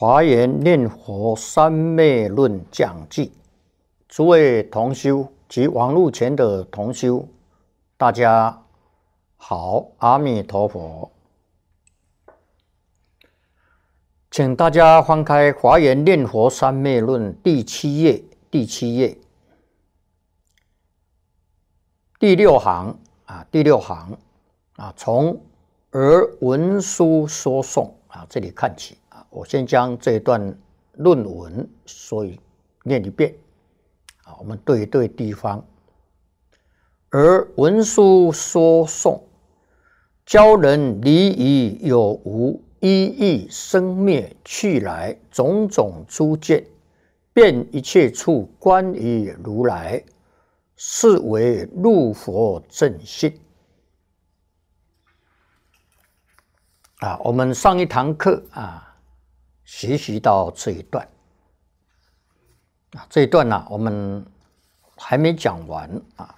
《华严念佛三昧论》讲记，诸位同修及网络前的同修，大家好，阿弥陀佛，请大家翻开《华严念佛三昧论》第七页，第七页，第六行啊，第六行啊，从“而文书说诵”啊这里看起。我先将这段论文所以念一遍啊，我们对对地方。而文书说诵，教人离疑有无，一意生灭去来种种诸见，遍一切处，关于如来，是为入佛正信。啊，我们上一堂课啊。学习到这一段啊，这一段呢，我们还没讲完啊。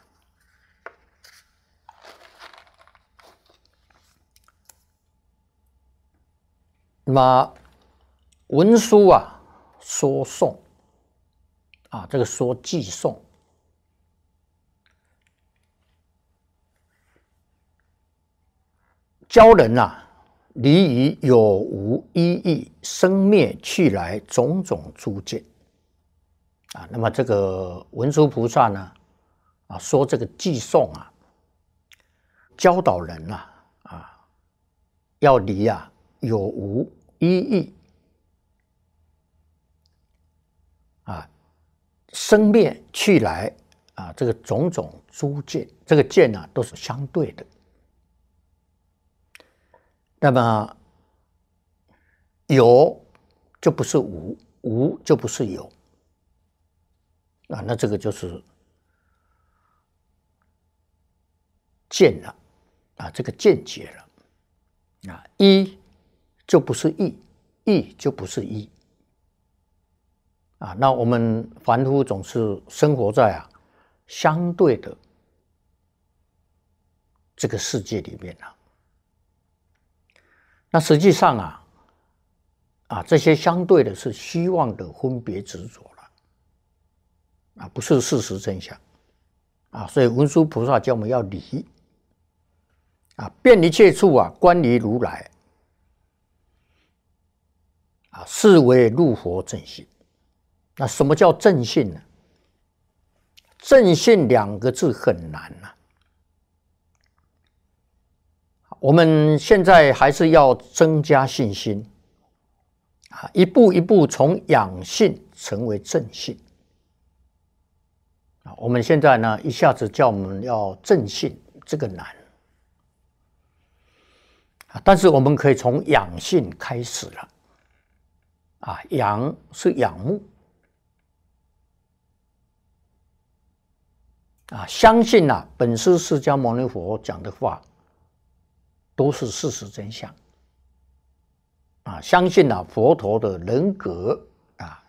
那么文书啊，说诵啊，这个说寄诵，教人呐。离以有无一义，生灭去来种种诸见啊。那么这个文殊菩萨呢，啊，说这个寄送啊，教导人呐啊，要离啊有无一义啊，生灭去来啊，这个种种诸见，这个见呢都是相对的。那么，有就不是无，无就不是有，啊，那这个就是见了，啊，这个见解了，啊，一就不是一，一就不是一，啊，那我们凡夫总是生活在啊相对的这个世界里面啊。那实际上啊，啊，这些相对的是希望的分别执着了，啊，不是事实真相，啊，所以文殊菩萨教我们要离，啊，遍离一切处啊，观离如来，啊，是为入佛正信。那什么叫正信呢？正信两个字很难呐。我们现在还是要增加信心啊，一步一步从养性成为正性啊。我们现在呢，一下子叫我们要正性，这个难啊。但是我们可以从养性开始了啊。养是仰慕啊，相信啊，本师释迦牟尼佛讲的话。都是事实真相啊！相信了佛陀的人格啊，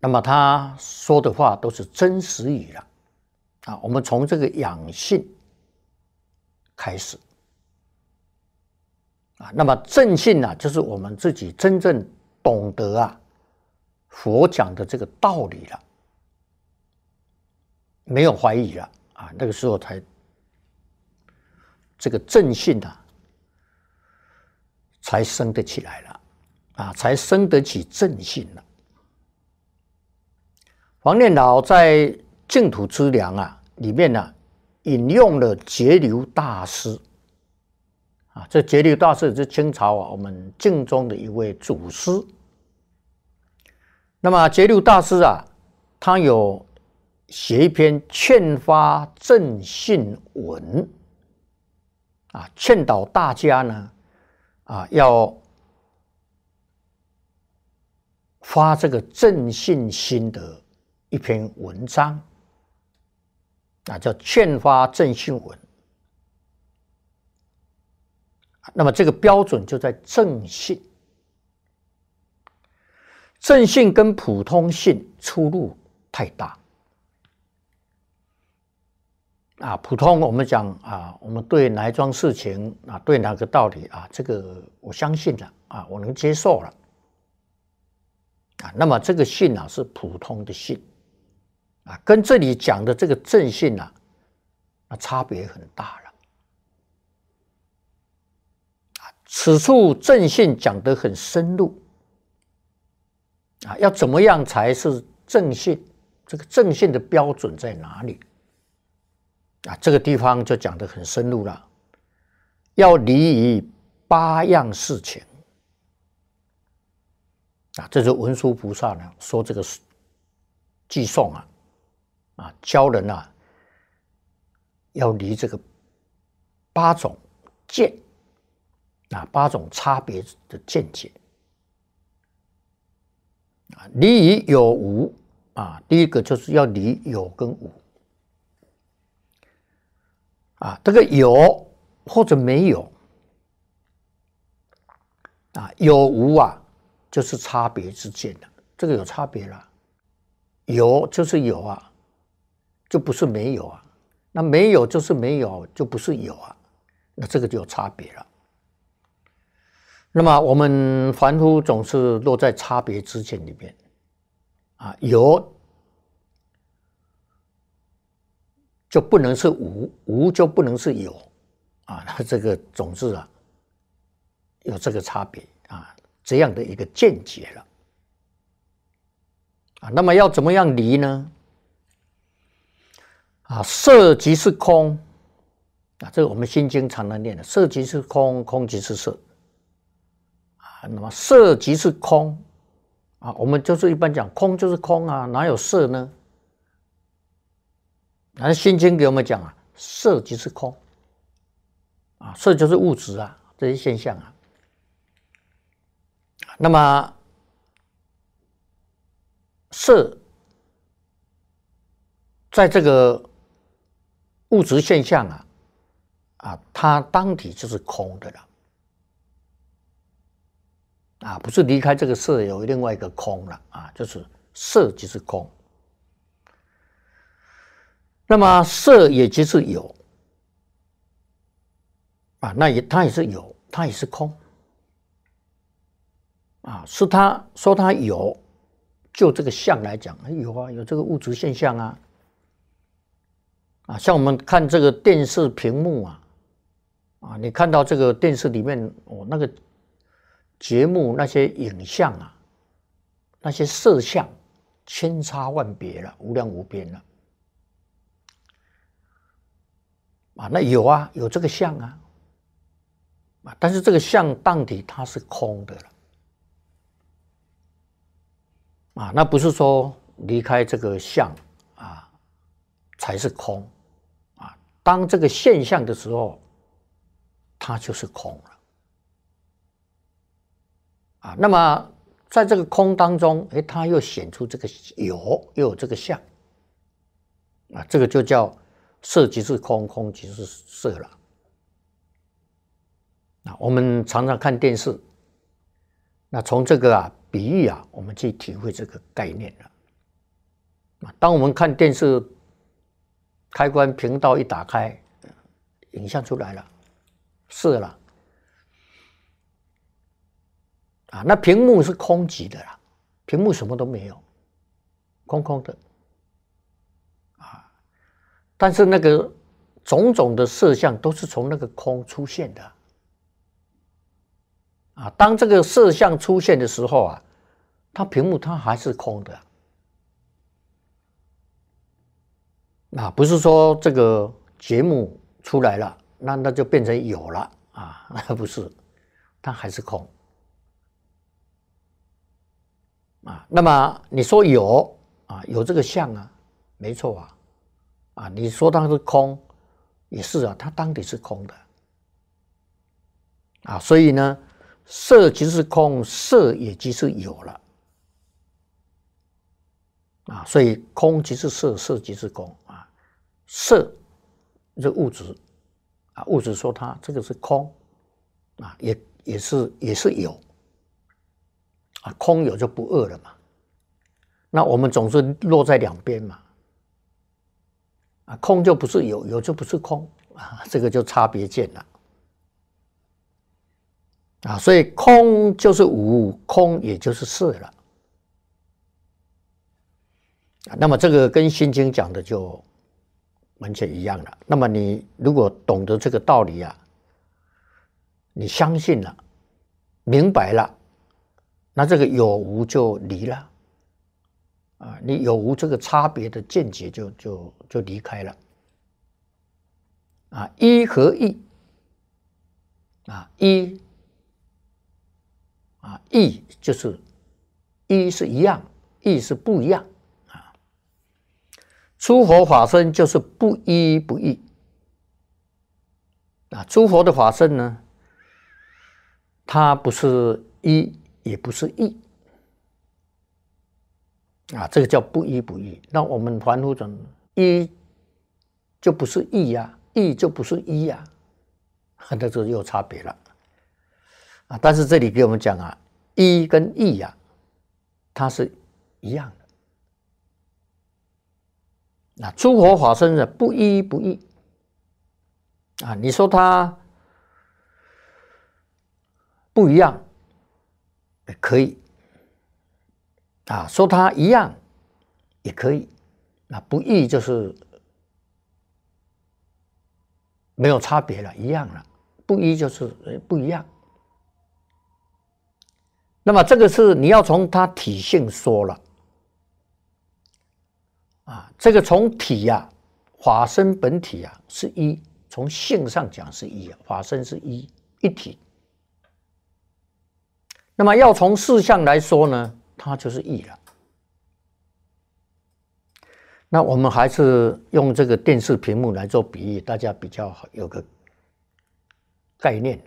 那么他说的话都是真实语了啊！我们从这个养性开始啊，那么正信呢，就是我们自己真正懂得啊佛讲的这个道理了，没有怀疑了啊！那个时候才。这个正信啊，才升得起来了啊，才升得起正信了。黄念老在《净土之粮》啊里面呢，引用了节流大师啊，这节流大师是清朝啊我们敬中的一位祖师。那么节流大师啊，他有写一篇劝发正信文。啊，劝导大家呢，啊，要发这个正信心的一篇文章，啊，叫《劝发正信文》。那么，这个标准就在正信，正信跟普通信出入太大。啊，普通我们讲啊，我们对哪桩事情啊，对哪个道理啊，这个我相信了啊，我能接受了啊。那么这个信啊，是普通的信啊，跟这里讲的这个正信啊，那差别很大了啊。此处正信讲得很深入啊，要怎么样才是正信？这个正信的标准在哪里？啊，这个地方就讲得很深入了。要离于八样事情，啊，这是文殊菩萨呢说这个寄送啊，啊，教人啊要离这个八种见，啊，八种差别的见解，啊，离于有无啊，第一个就是要离有跟无。啊，这个有或者没有，啊，有无啊，就是差别之间的，这个有差别了。有就是有啊，就不是没有啊。那没有就是没有，就不是有啊。那这个就有差别了。那么我们凡夫总是落在差别之间里面，啊，有。就不能是无，无就不能是有，啊，这个总之啊，有这个差别啊，这样的一个见解了，啊，那么要怎么样离呢？啊，色即是空，啊，这个我们《心经》常常念的，色即是空，空即是色，啊，那么色即是空，啊，我们就是一般讲空就是空啊，哪有色呢？那《心经》给我们讲啊，色即是空。啊，色就是物质啊，这些现象啊。那么，色在这个物质现象啊，啊，它当体就是空的了。啊，不是离开这个色有另外一个空了啊，就是色即是空。那么色也即是有，啊，那也它也是有，它也是空，啊，是他说他有，就这个相来讲，有啊，有这个物质现象啊，啊，像我们看这个电视屏幕啊，啊，你看到这个电视里面哦，那个节目那些影像啊，那些色相千差万别了，无量无边了。啊，那有啊，有这个相啊，啊，但是这个相当体它是空的了，啊，那不是说离开这个相啊，才是空，啊，当这个现象的时候，它就是空了，啊，那么在这个空当中，哎，它又显出这个有，又有这个相，啊，这个就叫。色即是空，空即是色了。那我们常常看电视，那从这个啊比喻啊，我们去体会这个概念了。啊，当我们看电视，开关频道一打开，影像出来了，色了。啊，那屏幕是空寂的啦，屏幕什么都没有，空空的。但是那个种种的色相都是从那个空出现的啊！当这个色相出现的时候啊，它屏幕它还是空的啊！不是说这个节目出来了，那那就变成有了啊？那 不是，它还是空啊。那么你说有啊？有这个相啊？没错啊。啊，你说它是空，也是啊，它当底是空的，啊，所以呢，色即是空，色也即是有了，啊，所以空即是色，色即是空啊，色，是物质，啊，物质说它这个是空，啊，也也是也是有，啊，空有就不饿了嘛，那我们总是落在两边嘛。空就不是有，有就不是空啊，这个就差别见了啊。所以空就是无，空也就是是了。那么这个跟《心经》讲的就完全一样了。那么你如果懂得这个道理啊，你相信了，明白了，那这个有无就离了。啊，你有无这个差别的见解，就就就离开了。啊，一和异，啊一，啊异就是一是一样，异是不一样。啊，诸佛法身就是不一不异。啊，诸佛的法身呢，它不是一，也不是异。啊，这个叫不一不依。那我们凡夫中一就不是异呀？异就不是一呀？很多候又差别了。啊，但是这里给我们讲啊，一跟异呀，它是一样的。那诸佛法身的不一不依。啊，你说它不一样，可以。啊，说它一样，也可以；那不一就是没有差别了，一样了。不一就是不一样。那么这个是你要从它体性说了啊，这个从体呀，法身本体呀是一；从性上讲是一啊，法身是一一体。那么要从事项来说呢？它就是一了。那我们还是用这个电视屏幕来做比喻，大家比较有个概念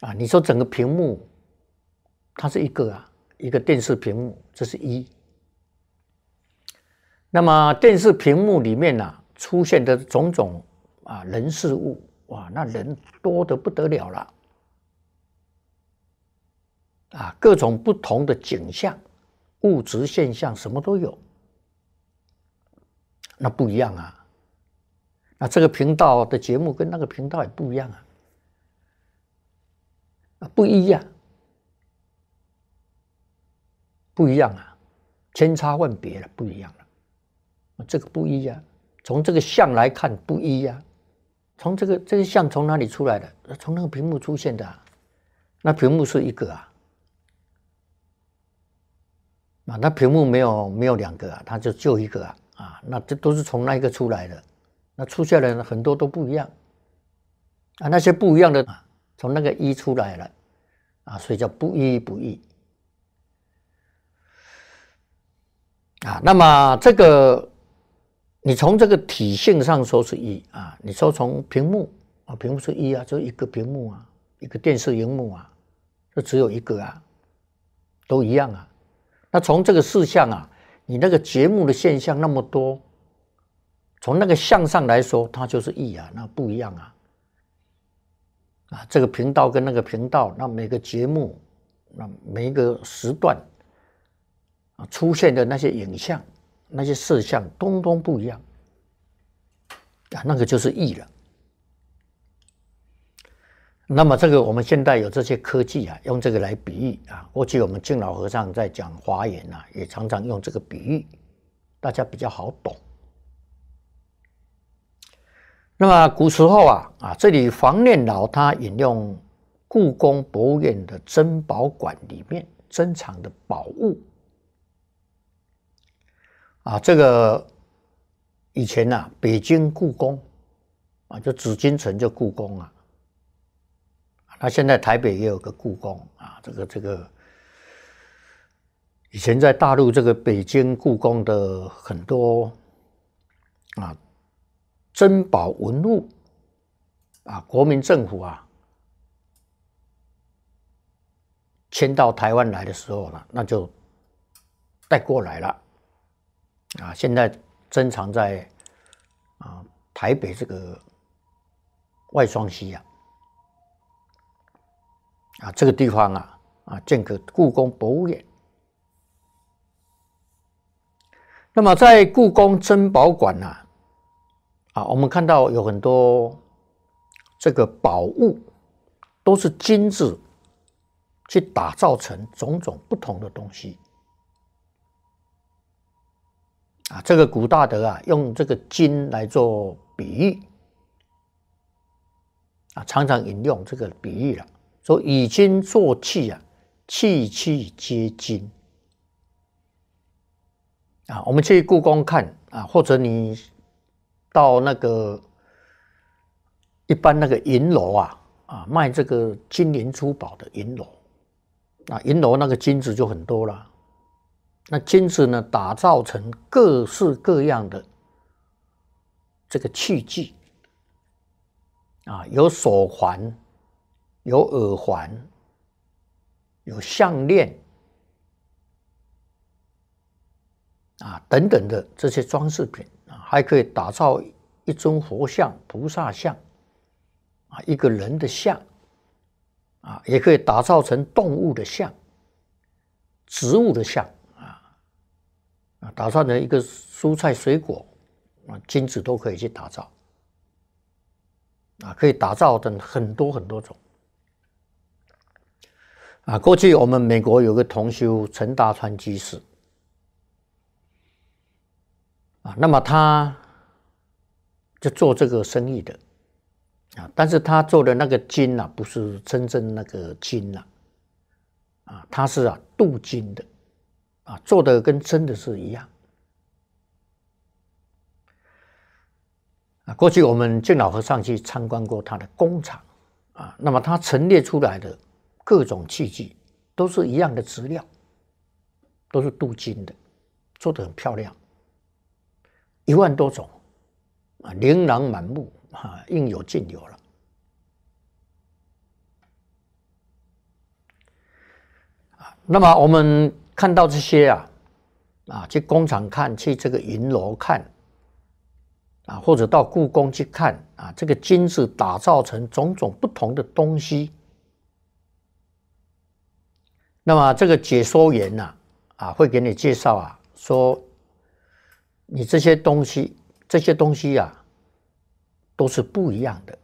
啊，你说整个屏幕，它是一个啊，一个电视屏幕，这是一。那么电视屏幕里面呢，出现的种种啊人事物，哇，那人多的不得了了。啊，各种不同的景象、物质现象，什么都有，那不一样啊。那这个频道的节目跟那个频道也不一样啊，啊，不一样，不一样啊，千差万别了，不一样了。这个不一样，从这个像来看不一样，从这个这个像从哪里出来的？从那个屏幕出现的，那屏幕是一个啊。啊，那屏幕没有没有两个啊，它就就一个啊，啊，那这都是从那一个出来的，那出现的很多都不一样，啊，那些不一样的啊，从那个一出来了，啊，所以叫不一不一，啊，那么这个，你从这个体性上说是一啊，你说从屏幕啊，屏幕是一啊，就一个屏幕啊，一个电视荧幕啊，这只有一个啊，都一样啊。那从这个事项啊，你那个节目的现象那么多，从那个相上来说，它就是异啊，那不一样啊，啊，这个频道跟那个频道，那每个节目，那每一个时段，啊，出现的那些影像，那些事项，通通不一样，啊，那个就是异了。那么这个我们现在有这些科技啊，用这个来比喻啊。过去我们敬老和尚在讲华严呐，也常常用这个比喻，大家比较好懂。那么古时候啊，啊这里黄念老他引用故宫博物院的珍宝馆里面珍藏的宝物啊，这个以前呐北京故宫啊，就紫禁城，就故宫啊。那现在台北也有个故宫啊，这个这个，以前在大陆这个北京故宫的很多啊珍宝文物啊，国民政府啊迁到台湾来的时候呢，那就带过来了啊，现在珍藏在啊台北这个外双溪呀。啊，这个地方啊，啊，建个故宫博物院。那么在故宫珍宝馆呢，啊，我们看到有很多这个宝物，都是金子去打造成种种不同的东西。啊，这个古大德啊，用这个金来做比喻，啊，常常引用这个比喻了。说以金作器啊，器器皆金啊。我们去故宫看啊，或者你到那个一般那个银楼啊啊，卖这个金银珠宝的银楼啊，银楼那个金子就很多了。那金子呢，打造成各式各样的这个器具啊，有手环。有耳环，有项链，啊，等等的这些装饰品啊，还可以打造一尊佛像、菩萨像，啊，一个人的像，啊，也可以打造成动物的像、植物的像，啊，啊，打造成一个蔬菜、水果，啊，金子都可以去打造，啊，可以打造等很多很多种。啊，过去我们美国有个同修陈大川居士啊，那么他就做这个生意的啊，但是他做的那个金呐，不是真正那个金呐，啊，他是啊镀金的，啊，做的跟真的是一样。啊，过去我们敬老和尚去参观过他的工厂啊，那么他陈列出来的。各种器具都是一样的，资料都是镀金的，做的很漂亮，一万多种啊，琳琅满目啊，应有尽有了。啊，那么我们看到这些啊，啊，去工厂看，去这个银楼看，啊，或者到故宫去看啊，这个金子打造成种种不同的东西。那么这个解说员呢，啊，会给你介绍啊，说你这些东西，这些东西啊，都是不一样的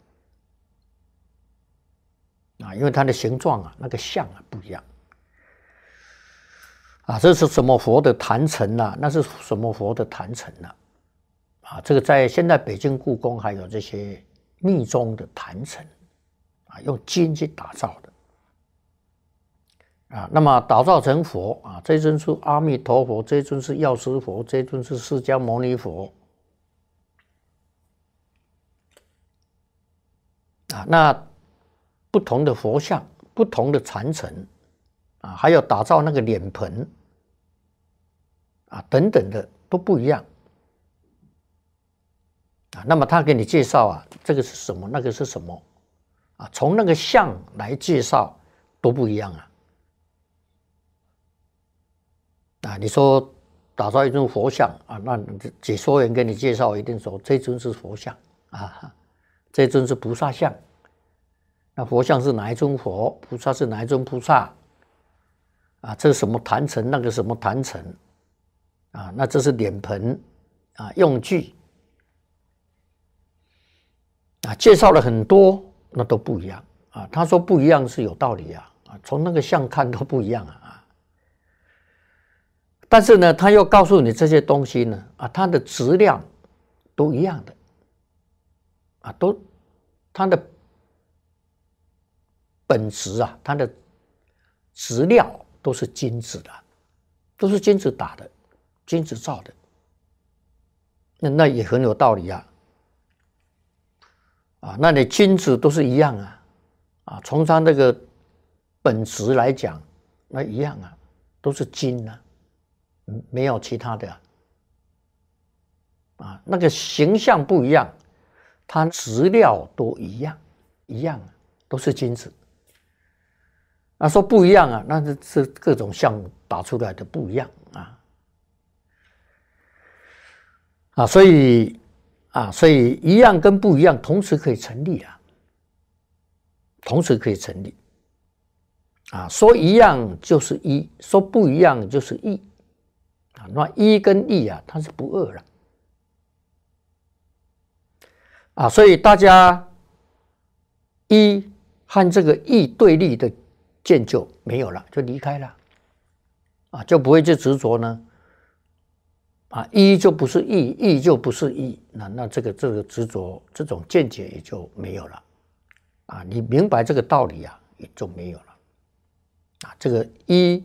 啊，因为它的形状啊，那个像啊不一样啊，这是什么佛的坛城呢？那是什么佛的坛城呢？啊，这个在现在北京故宫还有这些密宗的坛城啊，用金去打造的。啊，那么打造成佛啊，这尊是阿弥陀佛，这尊是药师佛，这尊是释迦牟尼佛啊。那不同的佛像，不同的传承啊，还有打造那个脸盆啊等等的都不一样啊。那么他给你介绍啊，这个是什么，那个是什么啊？从那个像来介绍都不一样啊。啊，你说打造一尊佛像啊？那解说员给你介绍，一定说这尊是佛像啊，这尊是菩萨像。那佛像是哪一尊佛？菩萨是哪一尊菩萨？啊，这是什么坛城？那个什么坛城？啊，那这是脸盆啊，用具啊，介绍了很多，那都不一样啊。他说不一样是有道理啊，啊，从那个像看都不一样啊。但是呢，他又告诉你这些东西呢，啊，它的质量都一样的，啊，都它的本质啊，它的质量都是金子的，都是金子打的，金子造的，那那也很有道理啊，啊，那你金子都是一样啊，啊，从它那个本质来讲，那一样啊，都是金啊。没有其他的啊，那个形象不一样，它材料都一样，一样都是金子。那说不一样啊，那是是各种项目打出来的不一样啊啊，所以啊，所以一样跟不一样同时可以成立啊，同时可以成立啊，说一样就是一，说不一样就是一。啊，那一跟异啊，它是不二了啊，所以大家一和这个异对立的见就没有了，就离开了啊，就不会去执着呢啊，一就不是异，异就不是一，那那这个这个执着这种见解也就没有了啊，你明白这个道理啊，也就没有了啊，这个一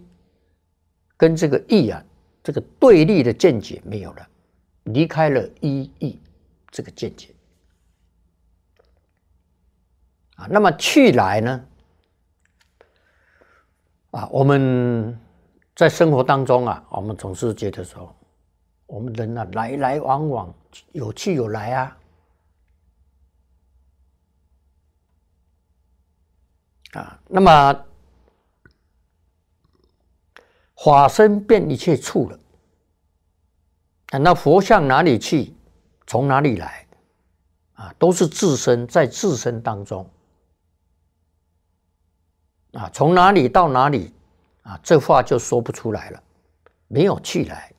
跟这个异啊。这个对立的见解没有了，离开了一依这个见解啊，那么去来呢？啊，我们在生活当中啊，我们总是觉得说，我们人呢来来往往，有去有来啊，啊，那么。法身变一切处了，啊，那佛像哪里去？从哪里来？啊，都是自身在自身当中。啊，从哪里到哪里？啊，这话就说不出来了，没有去来，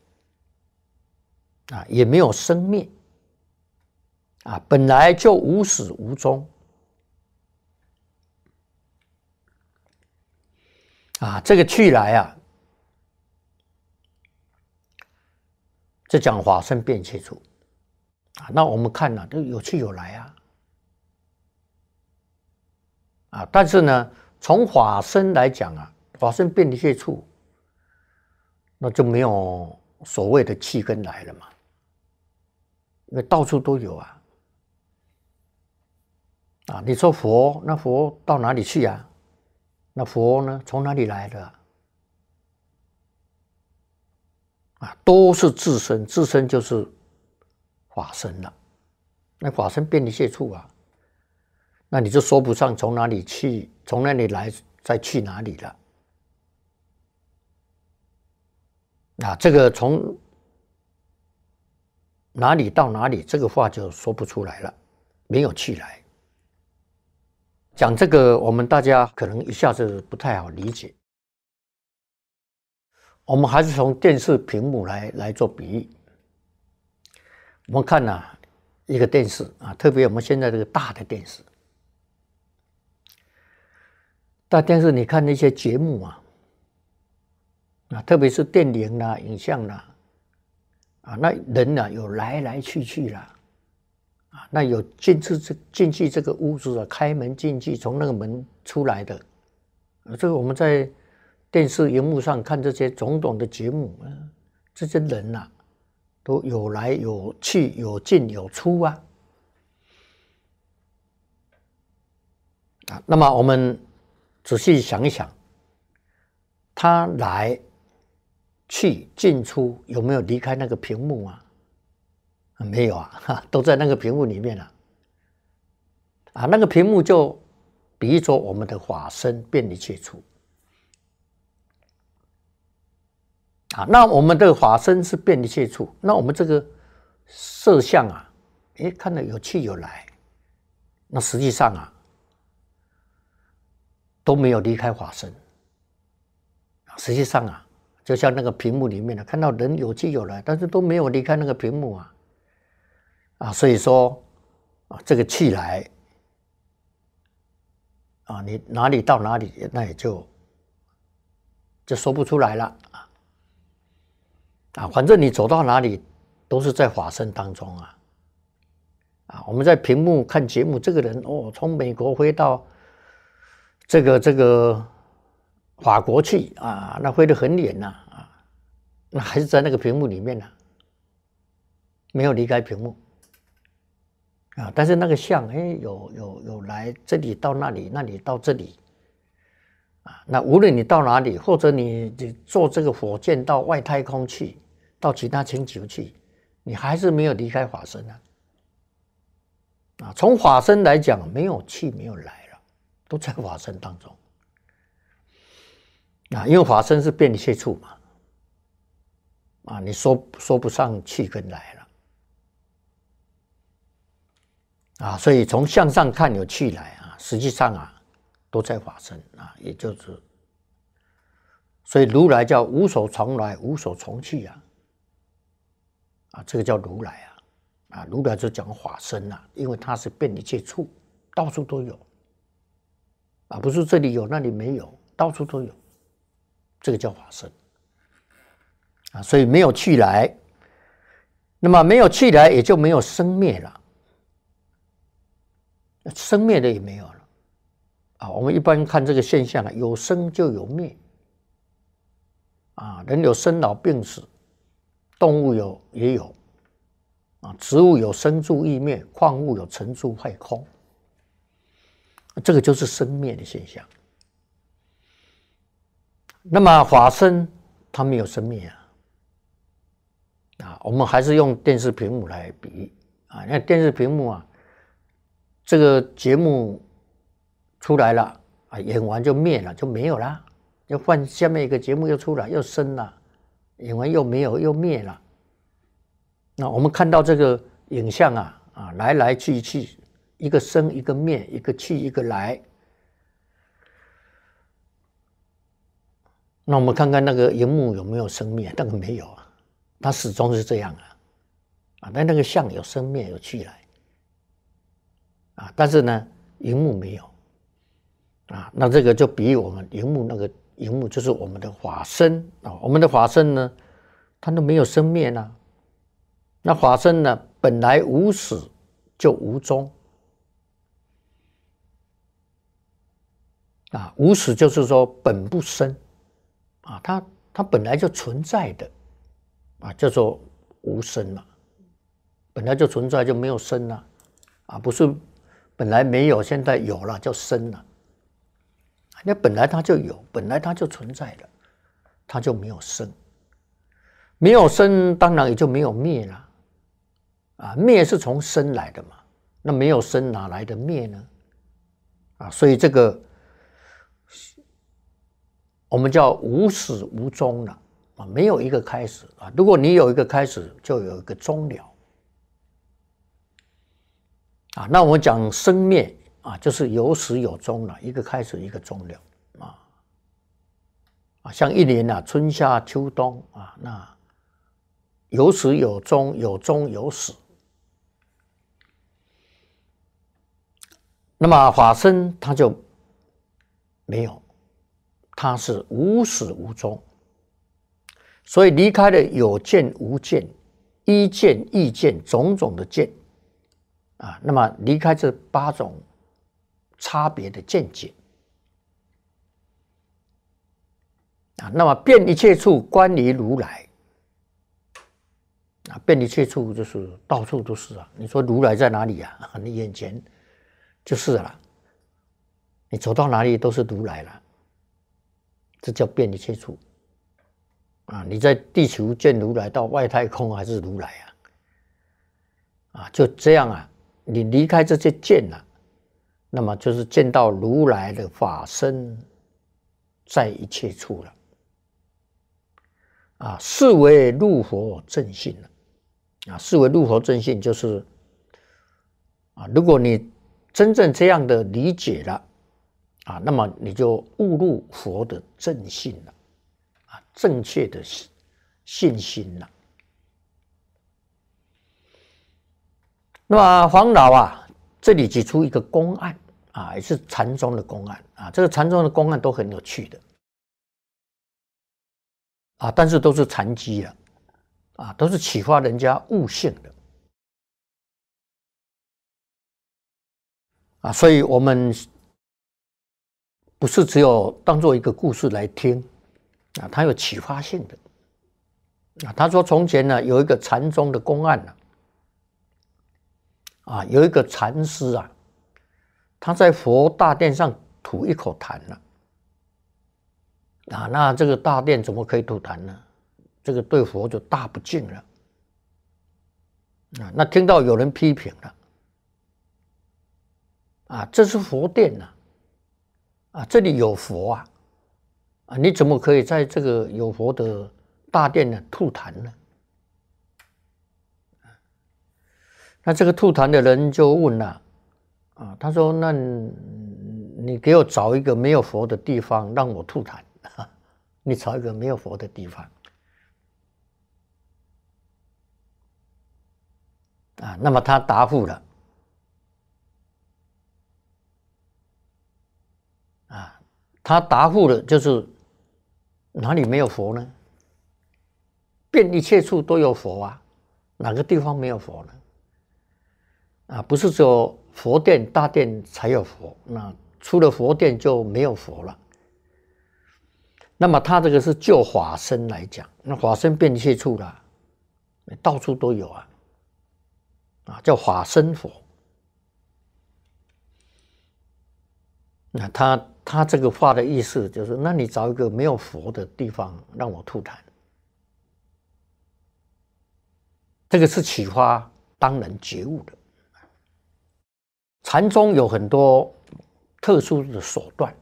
啊，也没有生灭，啊，本来就无始无终，啊，这个去来啊。就讲法身遍一切处，啊，那我们看呢，都有去有来啊，啊，但是呢，从法身来讲啊，法身遍一切处，那就没有所谓的气跟来了嘛，因为到处都有啊，啊，你说佛那佛到哪里去啊？那佛呢，从哪里来的？啊，都是自身，自身就是法身了。那法身遍地切处啊，那你就说不上从哪里去，从那里来，再去哪里了。那这个从哪里到哪里，这个话就说不出来了，没有去来。讲这个，我们大家可能一下子不太好理解。我们还是从电视屏幕来来做比喻。我们看呐，一个电视啊，特别我们现在这个大的电视，大电视，你看那些节目啊，啊，特别是电影啦、影像啦，啊，那人呐，有来来去去啦、啊，那有进去这进去这个屋子啊，开门进去，从那个门出来的，这个我们在。电视荧幕上看这些总统的节目，这些人呐，都有来有去，有进有出啊。啊，那么我们仔细想一想，他来去进出有没有离开那个屏幕啊？没有啊，哈，都在那个屏幕里面了。啊，那个屏幕就比作我们的法身，便利去出。啊，那我们的法身是遍一切处，那我们这个色相啊，哎，看到有去有来，那实际上啊，都没有离开法身。实际上啊，就像那个屏幕里面的，看到人有去有来，但是都没有离开那个屏幕啊。啊，所以说啊，这个去来啊，你哪里到哪里，那也就就说不出来了。啊，反正你走到哪里，都是在法身当中啊！啊，我们在屏幕看节目，这个人哦，从美国飞到这个这个法国去啊，那飞得很远呐啊，那还是在那个屏幕里面呢，没有离开屏幕啊。但是那个像哎，有有有来这里到那里，那里到这里啊。那无论你到哪里，或者你你坐这个火箭到外太空去。到其他星球去，你还是没有离开法身啊！啊，从法身来讲，没有去，没有来了，都在法身当中。啊，因为法身是变一切处嘛，啊，你说说不上去跟来了，啊，所以从向上看有去来啊，实际上啊，都在法身啊，也就是，所以如来叫无所从来，无所从去啊。啊，这个叫如来啊，啊，如来就讲法身啊，因为它是遍一切处，到处都有，啊，不是这里有那里没有，到处都有，这个叫法身，啊，所以没有去来，那么没有去来，也就没有生灭了，生灭的也没有了，啊，我们一般看这个现象呢，有生就有灭，啊，人有生老病死。动物有也有，啊，植物有生住异灭，矿物有成住坏空，这个就是生灭的现象。那么法身它没有生灭啊，啊，我们还是用电视屏幕来比喻啊，你看电视屏幕啊，这个节目出来了啊，演完就灭了，就没有啦，要换下面一个节目又出来又生了。因为又没有又灭了。那我们看到这个影像啊啊，来来去去，一个生一个灭，一个去一个来。那我们看看那个荧幕有没有生灭？那个没有啊，它始终是这样啊，啊，但那个像有生灭有去来，啊，但是呢，荧幕没有，啊，那这个就比我们荧幕那个。荧幕就是我们的法身啊，我们的法身呢，它都没有生灭呢，那法身呢，本来无始就无终啊，无始就是说本不生啊，它它本来就存在的啊，叫做无生嘛，本来就存在就没有生了啊，不是本来没有，现在有了叫生了。那本来它就有，本来它就存在的，它就没有生，没有生当然也就没有灭了，啊，灭是从生来的嘛，那没有生哪来的灭呢？啊，所以这个我们叫无始无终了，啊，没有一个开始啊，如果你有一个开始，就有一个终了，啊，那我们讲生灭。啊，就是有始有终了，一个开始，一个终了，啊啊，像一年啊，春夏秋冬啊，那有始有终，有终有始。那么法身他就没有，它是无始无终，所以离开了有见无见，一见一见种种的见啊，那么离开这八种。差别的见解啊，那么变一切处观于如来啊，变一切处就是到处都是啊。你说如来在哪里啊？你眼前就是了，你走到哪里都是如来了，这叫变一切处啊。你在地球见如来，到外太空还是如来啊？啊，就这样啊，你离开这些见了。那么就是见到如来的法身，在一切处了啊，是为入佛正信了啊，是为入佛正信就是啊，如果你真正这样的理解了啊，那么你就误入佛的正信了啊，正确的信心了。那么黄老啊，这里举出一个公案。啊，也是禅宗的公案啊，这个禅宗的公案都很有趣的啊，但是都是禅机啊，啊，都是启发人家悟性的啊，所以我们不是只有当做一个故事来听啊，它有启发性的啊。他说，从前呢有一个禅宗的公案呢啊，有一个禅师啊。他在佛大殿上吐一口痰了，啊，那这个大殿怎么可以吐痰呢？这个对佛就大不敬了，啊，那听到有人批评了，啊，这是佛殿呐，啊，这里有佛啊，啊，你怎么可以在这个有佛的大殿呢吐痰呢？那这个吐痰的人就问了。啊，他说：“那你给我找一个没有佛的地方，让我吐痰。你找一个没有佛的地方。啊，那么他答复了。啊，他答复了，就是哪里没有佛呢？遍一切处都有佛啊，哪个地方没有佛呢？”啊，不是说佛殿大殿才有佛，那出了佛殿就没有佛了。那么他这个是就法身来讲，那法身变一切处了，到处都有啊，啊叫法身佛。那他他这个话的意思就是，那你找一个没有佛的地方让我吐痰，这个是启发当人觉悟的。禅宗有很多特殊的手段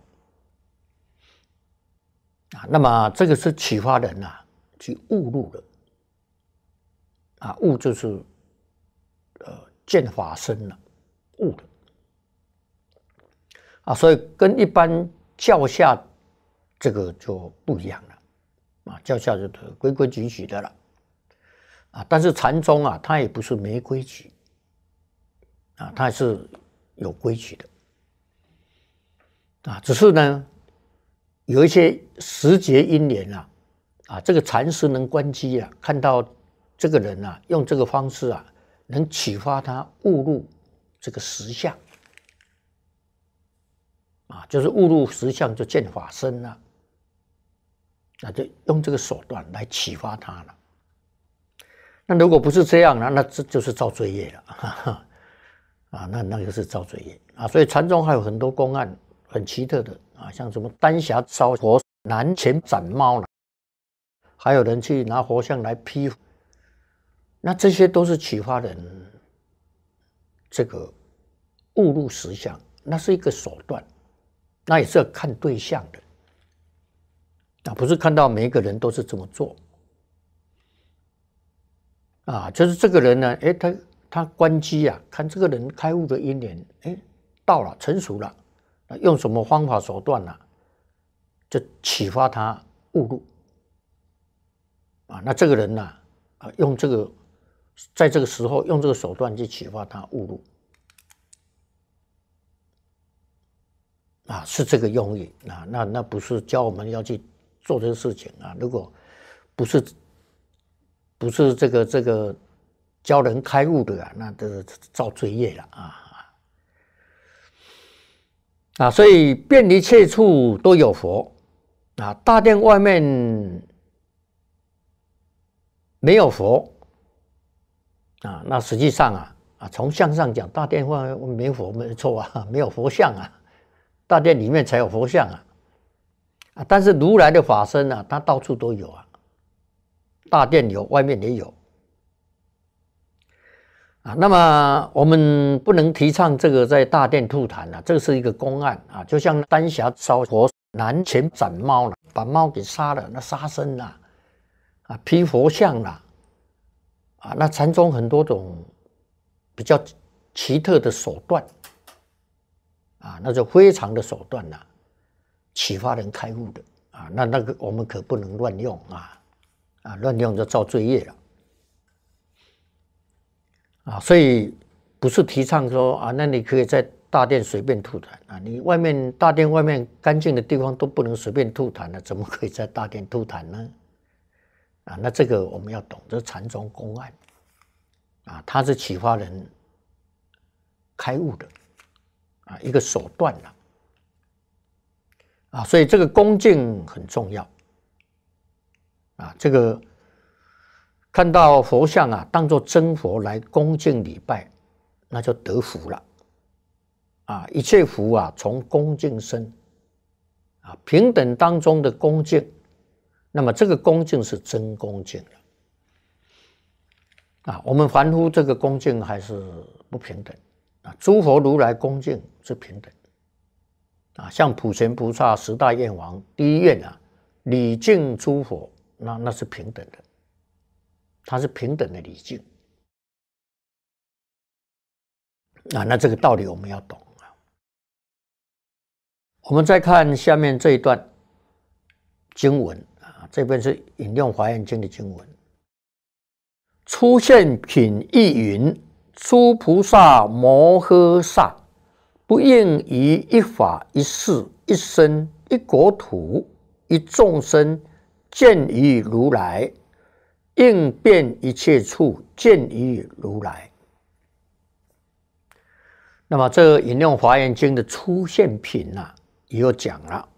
啊，那么这个是启发人呐，去悟入的啊，悟就是呃见法身了，悟了啊，所以跟一般教下这个就不一样了啊，教下就是规规矩矩的了啊，但是禅宗啊，它也不是没规矩啊，它是。有规矩的啊，只是呢，有一些时节因缘啊，啊，这个禅师能观机啊，看到这个人啊，用这个方式啊，能启发他误入这个实相啊，就是误入实相就见法身了，那就用这个手段来启发他了。那如果不是这样呢，那这就是造罪业了。啊，那那个是造罪业啊，所以禅宗还有很多公案，很奇特的啊，像什么丹霞烧佛南前斩猫了，还有人去拿佛像来劈，那这些都是启发人这个误入实相，那是一个手段，那也是要看对象的，啊，不是看到每一个人都是这么做啊，就是这个人呢，哎他。他关机啊，看这个人开悟的因年，哎，到了成熟了，那用什么方法手段呢？就启发他悟路啊。那这个人呢，啊，用这个，在这个时候用这个手段去启发他悟路啊，是这个用意啊。那那不是教我们要去做这个事情啊。如果不是，不是这个这个。教人开悟的啊，那都是造罪业了啊啊！所以遍离切处都有佛啊，大殿外面没有佛啊，那实际上啊啊，从相上讲，大殿外没佛，没错啊，没有佛像啊，大殿里面才有佛像啊啊，但是如来的法身呢，它到处都有啊，大殿有，外面也有。啊，那么我们不能提倡这个在大殿吐痰呐，这是一个公案啊，就像丹霞烧佛、南泉斩猫了，把猫给杀了，那杀生呐，啊，劈佛像了、啊，那禅宗很多种比较奇特的手段啊，那就非常的手段呐，启发人开悟的啊，那那个我们可不能乱用啊，啊，乱用就造罪业了。啊，所以不是提倡说啊，那你可以在大殿随便吐痰啊？你外面大殿外面干净的地方都不能随便吐痰，了，怎么可以在大殿吐痰呢？啊，那这个我们要懂，这禅宗公案啊，它是启发人开悟的啊，一个手段啊啊，所以这个恭敬很重要啊，这个。看到佛像啊，当作真佛来恭敬礼拜，那就得福了啊！一切福啊，从恭敬生啊。平等当中的恭敬，那么这个恭敬是真恭敬了啊。我们凡夫这个恭敬还是不平等啊。诸佛如来恭敬是平等啊。像普贤菩萨十大愿王第一愿啊，礼敬诸佛，那那是平等的。它是平等的理境啊，那这个道理我们要懂啊。我们再看下面这一段经文啊，这边是引用《华严经》的经文：出现品意云，诸菩萨摩诃萨不应以一法、一事、一身、一国土、一众生见于如来。应变一切处，见于如来。那么这引用《华严经》的出现品呢，也有讲了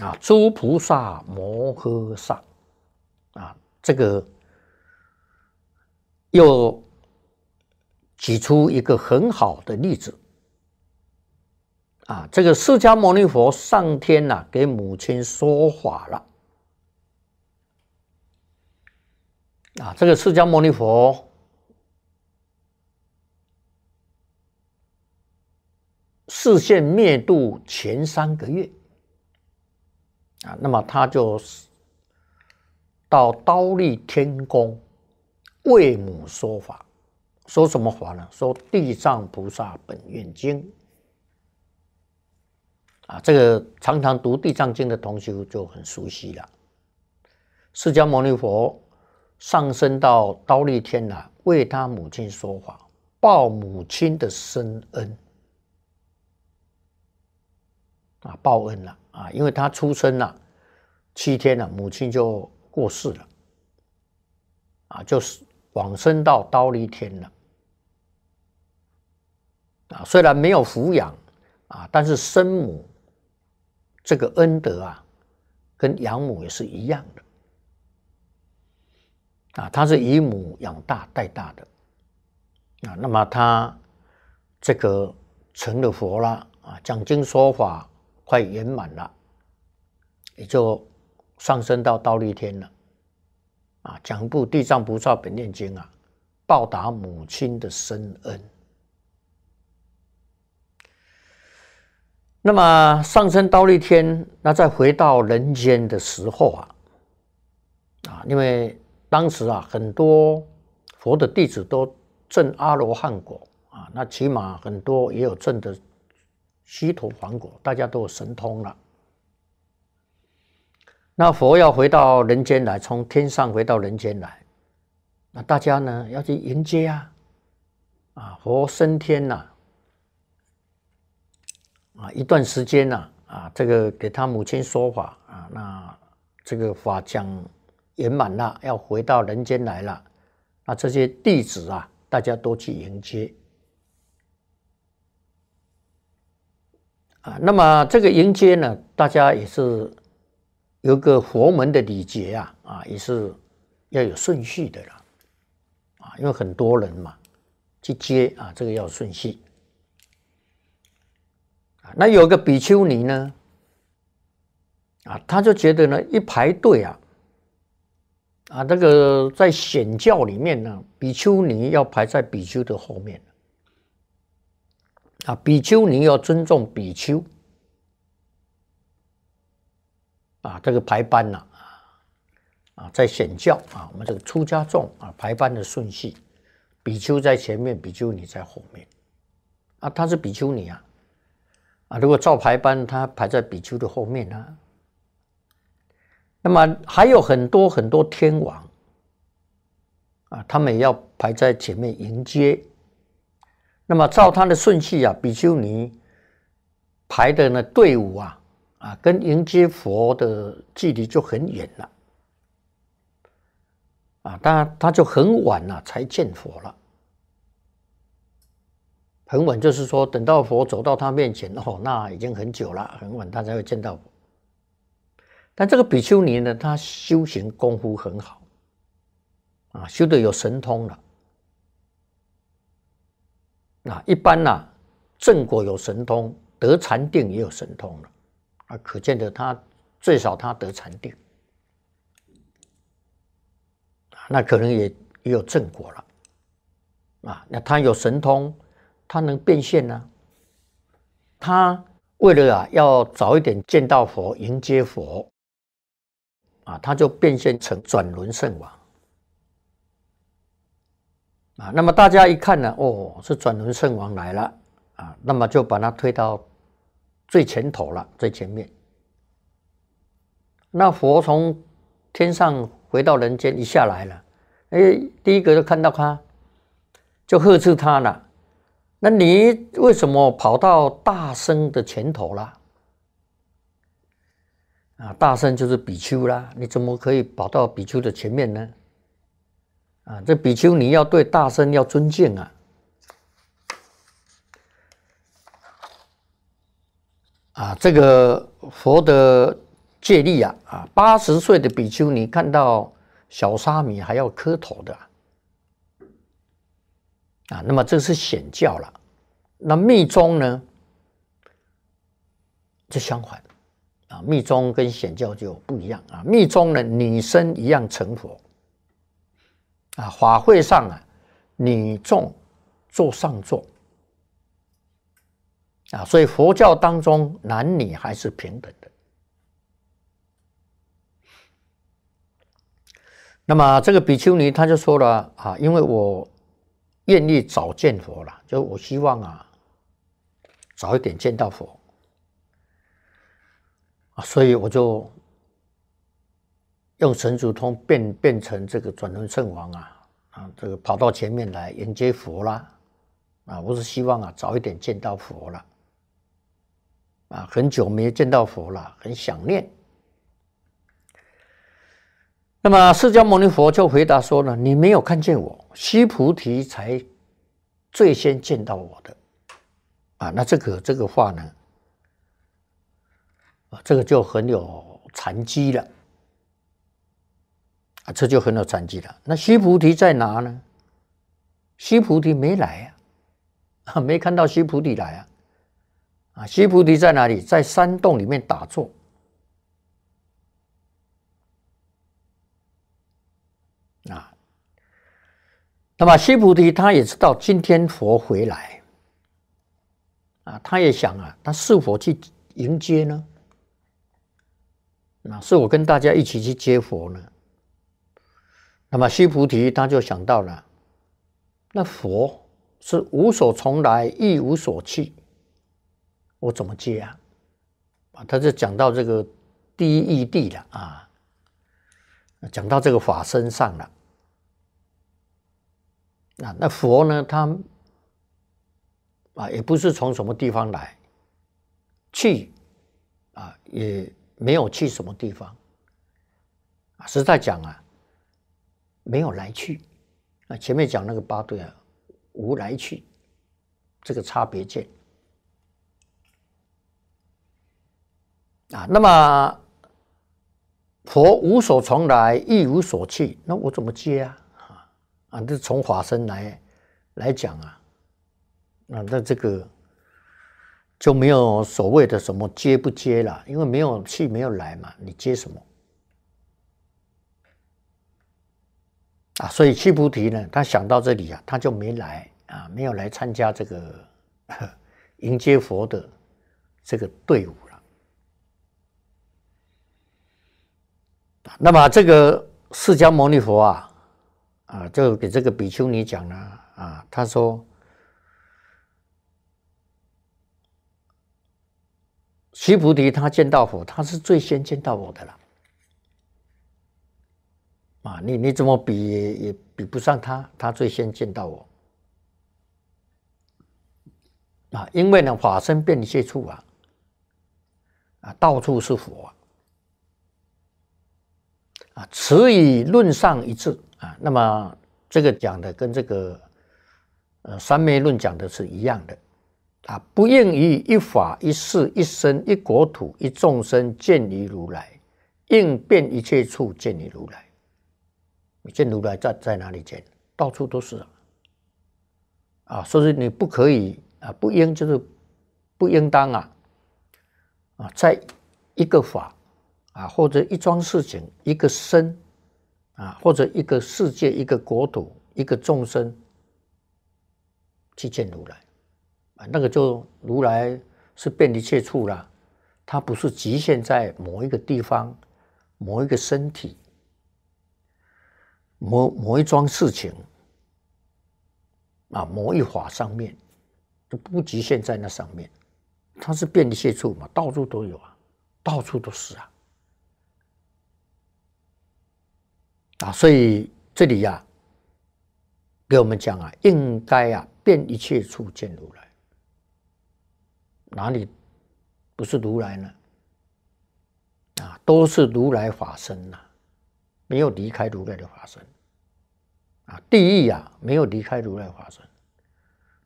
啊，诸菩萨摩诃萨啊，这个又举出一个很好的例子啊，这个释迦牟尼佛上天呐，给母亲说法了。啊，这个释迦牟尼佛视现灭度前三个月啊，那么他就到刀立天宫为母说法，说什么法呢？说《地藏菩萨本愿经》啊，这个常常读《地藏经》的同学就很熟悉了。释迦牟尼佛。上升到刀立天了，为他母亲说法，报母亲的深恩啊，报恩了啊！因为他出生了七天了，母亲就过世了啊，就是往生到刀立天了啊。虽然没有抚养啊，但是生母这个恩德啊，跟养母也是一样的。啊，他是以母养大带大的啊，那么他这个成了佛了啊，讲经说法快圆满了，也就上升到道立天了啊，讲部《地藏菩萨本愿经》啊，报答母亲的深恩。那么上升到立天，那再回到人间的时候啊，啊，因为。当时啊，很多佛的弟子都证阿罗汉果啊，那起码很多也有证的须陀洹果，大家都有神通了。那佛要回到人间来，从天上回到人间来，那大家呢要去迎接啊，啊，佛升天呐，啊，一段时间呐，啊，这个给他母亲说法啊，那这个法讲。圆满了，要回到人间来了。那这些弟子啊，大家都去迎接啊。那么这个迎接呢，大家也是有个佛门的礼节啊，啊，也是要有顺序的了啊。因为很多人嘛，去接啊，这个要顺序啊。那有个比丘尼呢，啊，他就觉得呢，一排队啊。啊，这个在显教里面呢，比丘尼要排在比丘的后面。啊，比丘尼要尊重比丘。啊，这个排班呐，啊，在显教啊，我们这个出家众啊，排班的顺序，比丘在前面，比丘尼在后面。啊，他是比丘尼啊，啊，如果照排班，他排在比丘的后面呢？那么还有很多很多天王啊，他们也要排在前面迎接。那么照他的顺序啊，比丘尼排的呢队伍啊，啊，跟迎接佛的距离就很远了。啊，他他就很晚了才见佛了。很晚就是说，等到佛走到他面前哦，那已经很久了，很晚他才会见到。那这个比丘尼呢？他修行功夫很好，啊，修的有神通了。那一般呢，正果有神通，得禅定也有神通了，啊，可见的他最少他得禅定，啊，那可能也也有正果了，啊，那他有神通，他能变现呢？他为了啊，要早一点见到佛，迎接佛。啊，他就变现成转轮圣王啊。那么大家一看呢，哦，是转轮圣王来了啊。那么就把他推到最前头了，最前面。那佛从天上回到人间一下来了，哎，第一个就看到他，就呵斥他了。那你为什么跑到大圣的前头了？啊，大圣就是比丘啦，你怎么可以跑到比丘的前面呢？啊，这比丘你要对大圣要尊敬啊！啊，这个佛的戒律啊，啊，八十岁的比丘，你看到小沙弥还要磕头的啊，那么这是显教了，那密宗呢，就相反。啊，密宗跟显教就不一样啊。密宗呢，女生一样成佛啊。法会上啊，女众坐上座啊，所以佛教当中男女还是平等的。那么这个比丘尼他就说了啊，因为我愿意早见佛了，就我希望啊，早一点见到佛。所以我就用神足通变变成这个转轮圣王啊啊，这个跑到前面来迎接佛啦啊！我是希望啊早一点见到佛了啊，很久没见到佛了，很想念。那么释迦牟尼佛就回答说呢：“你没有看见我，须菩提才最先见到我的啊。”那这个这个话呢？啊，这个就很有禅机了，啊，这就很有残疾了。那须菩提在哪呢？须菩提没来啊，没看到须菩提来啊，啊，须菩提在哪里？在山洞里面打坐。啊，那么须菩提他也知道今天佛回来，啊，他也想啊，他是否去迎接呢？那是我跟大家一起去接佛呢。那么须菩提他就想到了，那佛是无所从来，亦无所去，我怎么接啊？啊，他就讲到这个第一义谛了啊，讲到这个法身上了。啊，那佛呢，他啊也不是从什么地方来，去啊也。没有去什么地方啊！实在讲啊，没有来去啊。前面讲那个八对啊，无来去，这个差别见啊。那么佛无所从来，亦无所去，那我怎么接啊？啊这从法身来来讲啊，啊，那这个。就没有所谓的什么接不接了，因为没有气，没有来嘛，你接什么？啊，所以七菩提呢，他想到这里啊，他就没来啊，没有来参加这个 迎接佛的这个队伍了。那么这个释迦牟尼佛啊，啊，就给这个比丘尼讲了啊，他说。须菩提，他见到佛，他是最先见到我的了。啊，你你怎么比也比不上他？他最先见到我。啊，因为呢，法身遍一切处啊，啊，到处是佛啊，此以论上一致啊。那么，这个讲的跟这个呃三昧论讲的是一样的。啊！不应于一法、一事、一生一国土、一众生见于如来，应变一切处见于如来。你见如来在在哪里见？到处都是啊！啊，所以你不可以啊，不应就是不应当啊！啊，在一个法啊，或者一桩事情、一个身啊，或者一个世界、一个国土、一个众生去见如来。那个就如来是遍一切处了，他不是局限在某一个地方、某一个身体、某某一桩事情啊、某一法上面，都不局限在那上面。它是遍一切处嘛，到处都有啊，到处都是啊。啊，所以这里呀，给我们讲啊，应该啊，变一切处见如来。哪里不是如来呢？啊，都是如来法身呐，没有离开如来的法身。啊，地狱啊，没有离开如来法身；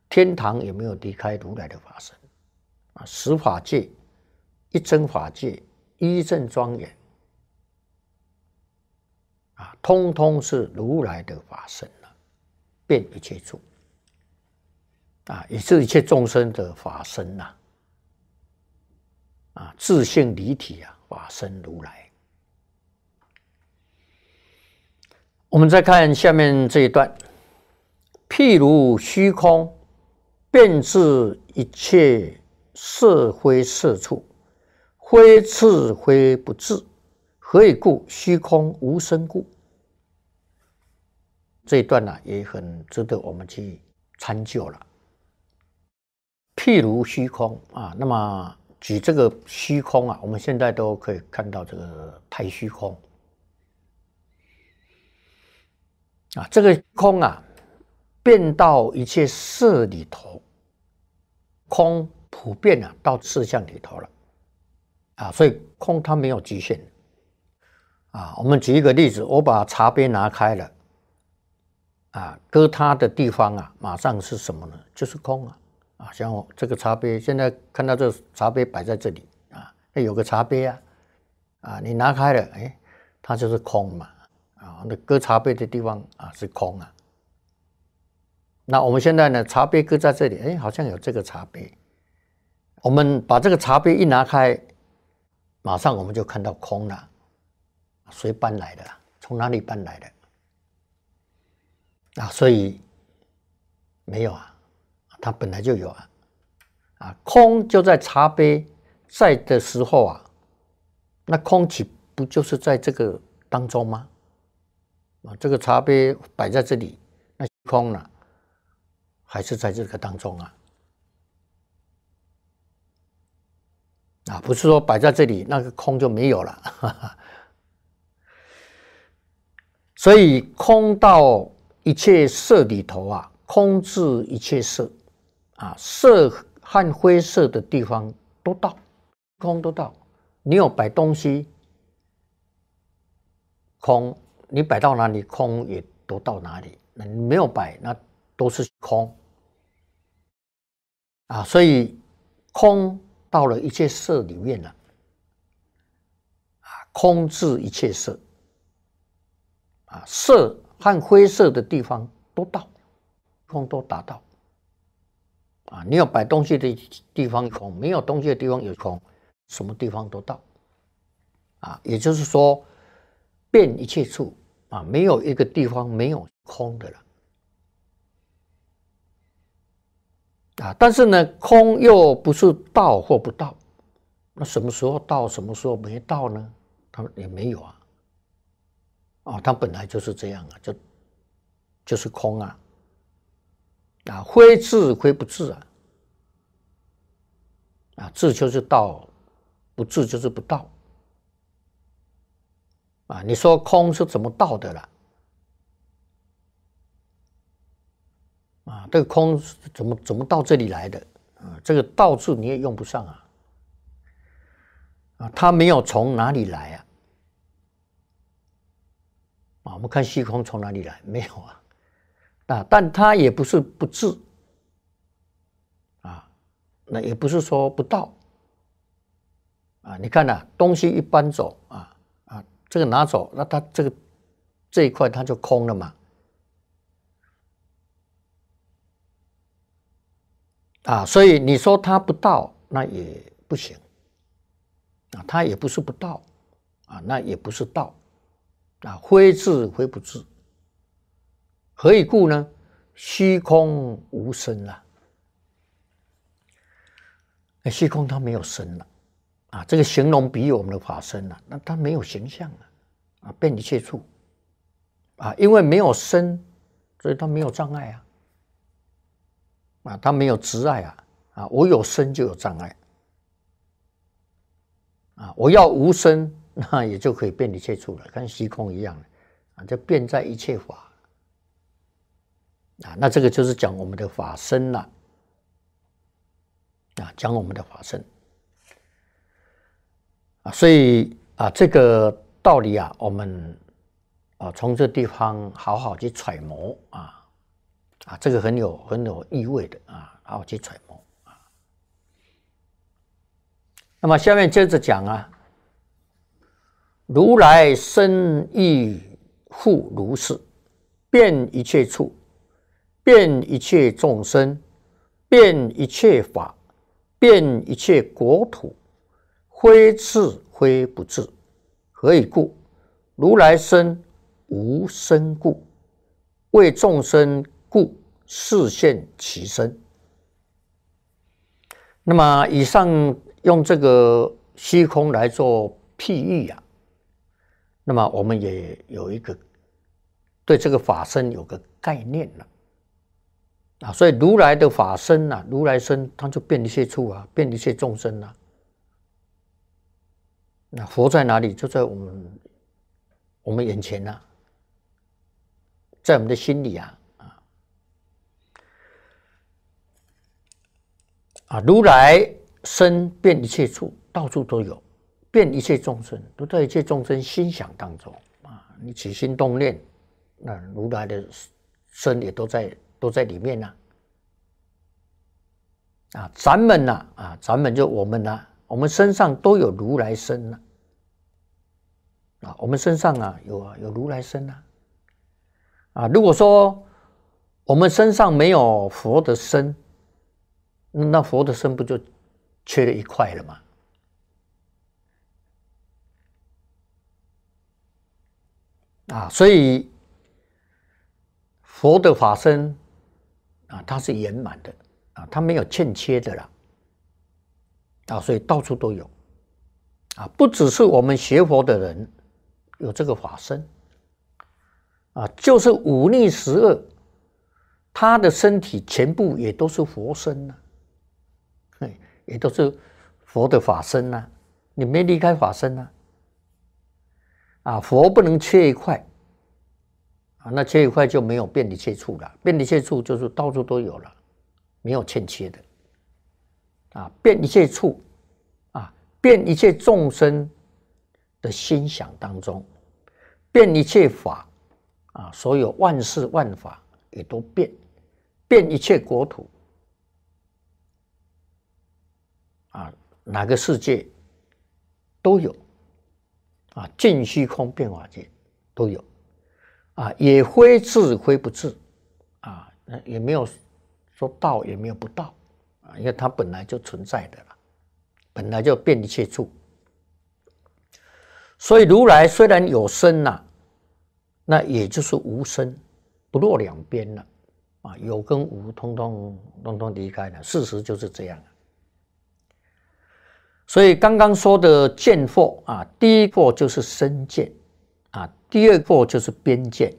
天堂也没有离开如来的法身。啊，十法界，一真法界，一正庄严。啊，通通是如来的法身呐，遍一切处。啊，也是一切众生的法身呐。啊，自性离体啊，法身如来。我们再看下面这一段：譬如虚空，遍至一切色非色处，非智非不智，何以故？虚空无生故。这一段呢，也很值得我们去参究了。譬如虚空啊，那么。举这个虚空啊，我们现在都可以看到这个太虚空啊，这个空啊，变到一切事里头，空普遍啊到色相里头了啊，所以空它没有局限啊。我们举一个例子，我把茶杯拿开了啊，搁它的地方啊，马上是什么呢？就是空啊。好像这个茶杯，现在看到这茶杯摆在这里啊，那有个茶杯啊，啊，你拿开了，哎，它就是空嘛，啊，那搁茶杯的地方啊是空啊。那我们现在呢，茶杯搁在这里，哎，好像有这个茶杯，我们把这个茶杯一拿开，马上我们就看到空了，谁搬来的？从哪里搬来的？啊，所以没有啊。它本来就有啊，啊，空就在茶杯在的时候啊，那空气不就是在这个当中吗？啊，这个茶杯摆在这里，那空呢，还是在这个当中啊？啊，不是说摆在这里，那个空就没有了。所以空到一切色里头啊，空至一切色。啊，色和灰色的地方都到，空都到。你有摆东西，空，你摆到哪里，空也都到哪里。那你没有摆，那都是空。啊，所以空到了一切色里面了。啊，空治一切色。啊，色和灰色的地方都到，空都达到。啊，你有摆东西的地方空，没有东西的地方有空，什么地方都到，啊，也就是说，遍一切处啊，没有一个地方没有空的了，啊，但是呢，空又不是到或不到，那什么时候到，什么时候没到呢？他也没有啊，啊，它本来就是这样啊，就就是空啊。啊，会治会不治啊？啊，治就是道，不治就是不道。啊，你说空是怎么道的了？啊，这个空怎么怎么到这里来的？啊，这个道字你也用不上啊？啊，它没有从哪里来啊？啊，我们看虚空从哪里来？没有啊。啊，但他也不是不治，啊，那也不是说不到，啊，你看呐，东西一搬走，啊啊，这个拿走，那他这个这一块他就空了嘛，啊，所以你说他不到，那也不行，啊，他也不是不到，啊，那也不是到，啊，挥治灰不治。何以故呢？虚空无声了。那虚空它没有声了，啊，这个形容比我们的法身了，那它没有形象了，啊，遍一切处，啊，因为没有身，所以它没有障碍啊，啊，它没有执碍啊，啊，我有身就有障碍，啊，我要无声，那也就可以遍一切处了，跟虚空一样了，啊，就遍在一切法。啊，那这个就是讲我们的法身了，啊，讲我们的法身，啊，所以啊，这个道理啊，我们啊，从这地方好好去揣摩啊，啊，这个很有很有意味的啊，好好去揣摩啊。那么下面接着讲啊，如来身亦复如是，遍一切处。遍一切众生，遍一切法，遍一切国土，非智非不智。何以故？如来身无身故，为众生故示现其身。那么以上用这个虚空来做譬喻啊，那么我们也有一个对这个法身有个概念了。啊，所以如来的法身呐，如来身他就变一切处啊，变一切众生呐。那佛在哪里？就在我们我们眼前呐，在我们的心里啊啊！啊，如来身变一切处，到处都有，变一切众生，都在一切众生心想当中啊。你起心动念，那如来的身也都在。都在里面呢。啊，咱们呢？啊，咱们就我们呢？我们身上都有如来身呢。啊，我们身上啊有有如来身呢。啊，如果说我们身上没有佛的身，那佛的身不就缺了一块了吗？啊，所以佛的法身。啊，它是圆满的啊，它没有欠缺的啦，啊，所以到处都有，啊，不只是我们学佛的人有这个法身，啊，就是五逆十恶，他的身体全部也都是佛身呐，嘿，也都是佛的法身呐，你没离开法身呐，啊，佛不能缺一块。那这一块就没有遍利切处了。遍利切处就是到处都有了，没有欠缺的。啊，遍一切处，啊，遍一切众生的心想当中，变一切法，啊，所有万事万法也都变，变一切国土，啊，哪个世界都有，啊，尽虚空变化界都有。啊，也非智，非不智，啊，也没有说道，也没有不道，啊，因为它本来就存在的了，本来就遍一切处，所以如来虽然有身呐，那也就是无身，不落两边了，啊，有跟无通通通通离开了，事实就是这样。所以刚刚说的见惑啊，第一个就是身见。啊，第二个就是边界，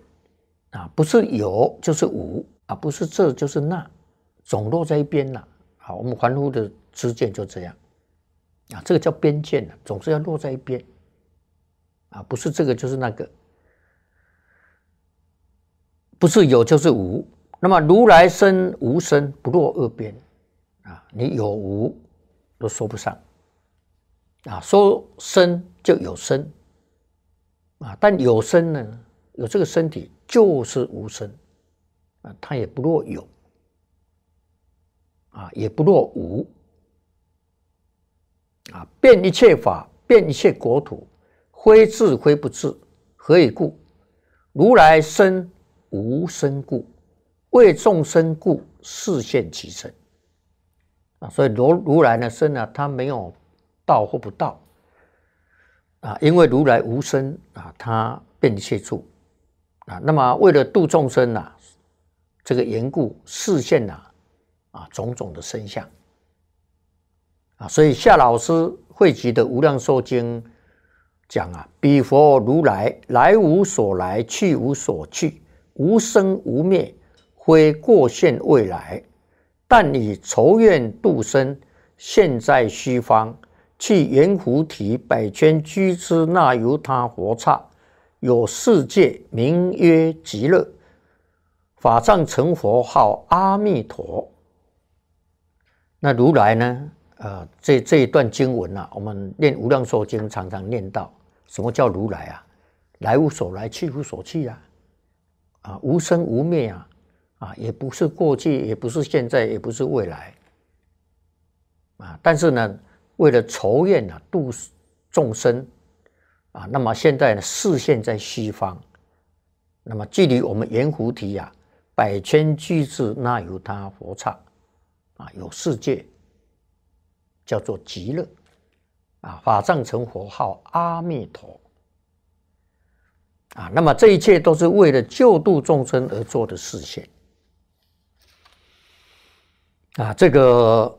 啊，不是有就是无，啊，不是这就是那，总落在一边了。好，我们凡夫的知见就这样，啊，这个叫边界，呢，总是要落在一边，啊，不是这个就是那个，不是有就是无。那么如来生无生，不落二边，啊，你有无都说不上，啊，说生就有生。啊，但有身呢？有这个身体就是无身，啊，它也不若有，啊，也不落无，啊，变一切法，变一切国土，非智非不智，何以故？如来身无身故，为众生故示现其身，啊，所以如如来呢，身呢，他没有到或不到。啊，因为如来无身啊，他便一切处啊，那么为了度众生呐，这个缘故示现呐啊种种的身相啊，所以夏老师汇集的《无量寿经》讲啊，彼佛如来来无所来，去无所去，无生无灭，非过现未来，但以仇愿度生，现在西方。去圆菩提百圈居之那由他佛刹，有世界名曰极乐，法藏成佛号阿弥陀。那如来呢？呃，这这一段经文呢，我们念《无量寿经》常常念到，什么叫如来啊？来无所来，去无所去啊！啊，无生无灭啊！啊，也不是过去，也不是现在，也不是未来。啊，但是呢？为了酬怨啊，度众生啊，那么现在呢，视线在西方，那么距离我们圆菩提啊百千俱至那由他佛刹啊，有世界叫做极乐啊，法藏成佛号阿弥陀啊，那么这一切都是为了救度众生而做的视线啊，这个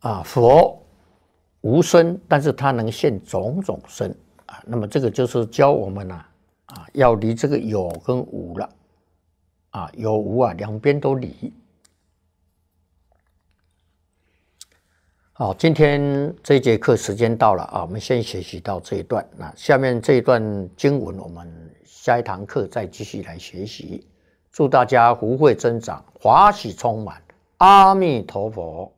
啊佛。无生，但是它能现种种生啊。那么这个就是教我们呢，啊，要离这个有跟无了，啊，有无啊两边都离。好，今天这节课时间到了啊，我们先学习到这一段。那下面这一段经文，我们下一堂课再继续来学习。祝大家福慧增长，华喜充满。阿弥陀佛。